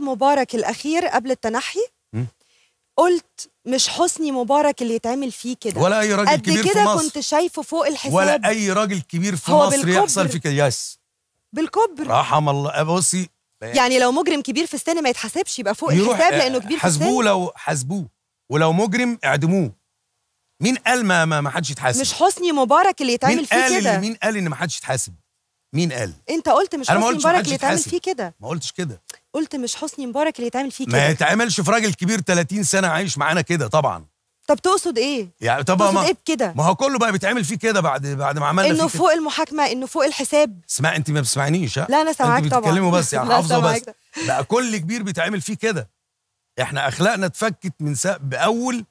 مبارك الأخير قبل التنحي قلت مش حسني مبارك اللي يتعمل فيه كده ولا اي راجل كبير في مصر كنت شايفه فوق الحساب ولا اي راجل كبير في مصر بالكبر. يحصل فيه كده يس بالكبر رحم الله أه، بصي يعني لو مجرم كبير في السن ما يتحاسبش يبقى فوق الحساب آه، لانه كبير في السن حاسبوه لو حاسبوه ولو مجرم اعدموه مين قال ما ما حدش يتحاسب مش حسني مبارك اللي يتعمل فيه كده مين قال ان ما حدش يتحاسب مين قال انت قلت مش حسني مبارك اللي يتعمل فيه كده ما قلتش كده قلت مش حسني مبارك اللي يتعمل فيه كده ما يتعملش في راجل كبير 30 سنه عايش معانا كده طبعا طب تقصد ايه يعني طب تقصد ما ايه بكده ما هو كله بقى بيتعمل فيه كده بعد بعد ما عملنا انه فوق المحاكمه انه فوق الحساب اسمع انت ما بتسمعنيش لا انا سامعاك طبعا بتتكلموا بس يعني حافظه بس بقى كل كبير بيتعمل فيه كده احنا اخلاقنا اتفكت من سا... باول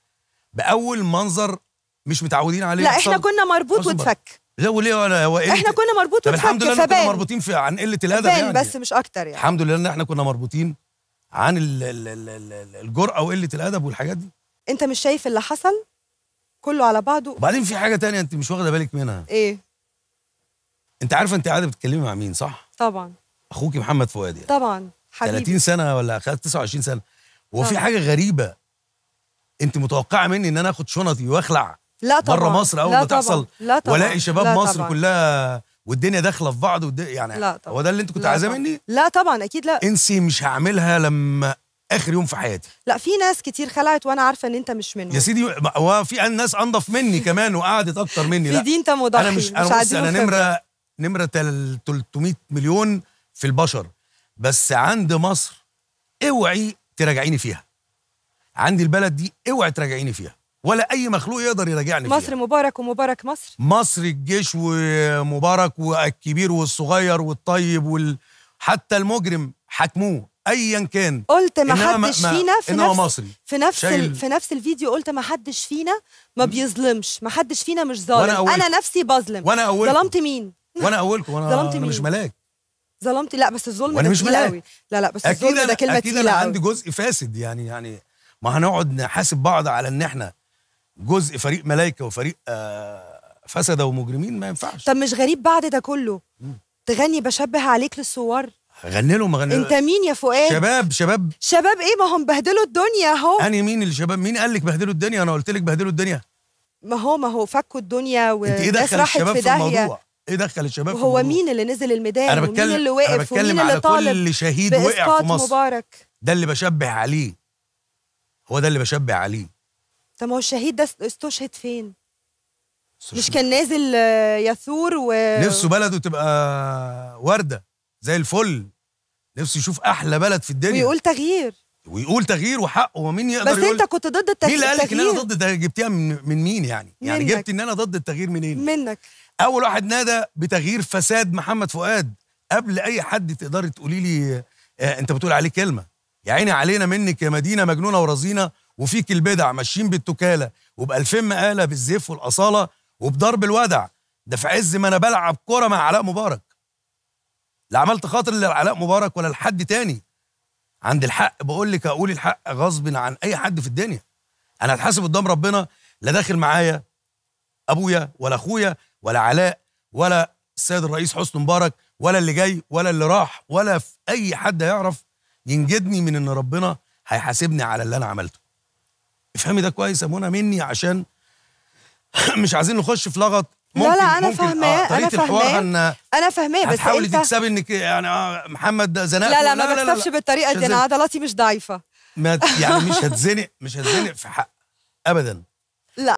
باول منظر مش متعودين عليه لا احنا كنا مربوط واتفك لا وليه ولا هو إيه احنا كنا مربوطين الحمد لله كنا مربوطين في عن قله الادب يعني بس مش اكتر يعني الحمد لله ان احنا كنا مربوطين عن الجرأه وقله الادب والحاجات دي انت مش شايف اللي حصل كله على بعضه وبعدين في حاجه تانية انت مش واخده بالك منها ايه انت عارفه انت قاعده بتتكلمي مع مين صح طبعا اخوكي محمد فؤاد يعني. طبعا حبيبي 30 سنه ولا 29 سنه وفي حاجه غريبه انت متوقعه مني ان انا اخد شنطي واخلع لا طبعا بره مصر اول ما تحصل لا طبعا والاقي شباب لا مصر طبعًا. كلها والدنيا داخله في بعض والد... يعني لا طبعًا. هو ده اللي انت كنت عايزاه مني؟ لا طبعا اكيد لا انسي مش هعملها لما اخر يوم في حياتي لا في ناس كتير خلعت وانا عارفه ان انت مش منهم يا سيدي هو في ناس انضف مني كمان وقعدت اكتر مني لا دي انت مضحي انا مش انا, مش أنا نمره نمره 300 مليون في البشر بس عند مصر اوعي تراجعيني فيها عندي البلد دي اوعي تراجعيني فيها ولا اي مخلوق يقدر يراجعني مصر فيها. مبارك ومبارك مصر مصر الجيش ومبارك والكبير والصغير والطيب وال... حتى المجرم حكموه ايا كان قلت ما حدش ما فينا في نفس مصري. في نفس ال... في نفس الفيديو قلت ما حدش فينا ما بيظلمش ما حدش فينا مش ظالم انا نفسي بظلم وانا أقولك... ظلمت مين وانا اولكم وانا ظلمت مين مش ملاك ظلمت لا بس الظلم وانا مش ملاك قوي. لا لا بس الظلم ده كلمه أكيد أكيد انا عندي جزء فاسد يعني يعني ما هنقعد نحاسب بعض على ان احنا جزء فريق ملائكه وفريق آه، فسده ومجرمين ما ينفعش طب مش غريب بعد ده كله تغني بشبه عليك للصور غني لهم غني انت مين يا فؤاد شباب شباب شباب ايه ما هم بهدلوا الدنيا اهو انا مين الشباب مين قال لك بهدلوا الدنيا انا قلت لك بهدلوا الدنيا ما هو ما هو فكوا الدنيا إيه والناس إيه راحت في داهيه ايه دخل الشباب وهو في مين اللي نزل الميدان انا بتكلم ومين اللي وقف انا بتكلم ومين على اللي طالب كل شهيد وقع في مصر مبارك ده اللي بشبه عليه هو ده اللي بشبه عليه طب ما هو الشهيد ده استشهد فين؟ مش كان نازل آه، يثور و نفسه بلده تبقى ورده زي الفل نفسه يشوف احلى بلد في الدنيا ويقول تغيير ويقول تغيير وحقه ومين يقدر بس يقول انت كنت ضد التغيير مين اللي قالك ان انا ضد جبتيها من, من مين يعني, يعني منك. يعني جبت ان انا ضد التغيير منين منك اول واحد نادى بتغيير فساد محمد فؤاد قبل اي حد تقدري تقولي لي آه، انت بتقول عليه كلمه يا عيني علينا منك يا مدينه مجنونه ورزينه وفيك البدع ماشيين بالتكاله وب2000 مقاله بالزيف والاصاله وبضرب الودع ده في عز ما انا بلعب كوره مع علاء مبارك لا عملت خاطر لعلاء مبارك ولا لحد تاني عند الحق بقول لك اقول الحق غصب عن اي حد في الدنيا انا هتحاسب قدام ربنا لا داخل معايا ابويا ولا اخويا ولا علاء ولا السيد الرئيس حسني مبارك ولا اللي جاي ولا اللي راح ولا في اي حد هيعرف ينجدني من ان ربنا هيحاسبني على اللي انا عملته افهمي ده كويس يا منى مني عشان مش عايزين نخش في لغط ممكن لا لا انا فاهماه آه، انا فاهماه انا انا فاهماه بس هتحاولي انت... تكسبي انك يعني آه، محمد زنقت لا لا ما بكسبش بالطريقه دي انا عضلاتي مش ضعيفه يعني مش هتزنق مش هتزنق في حق ابدا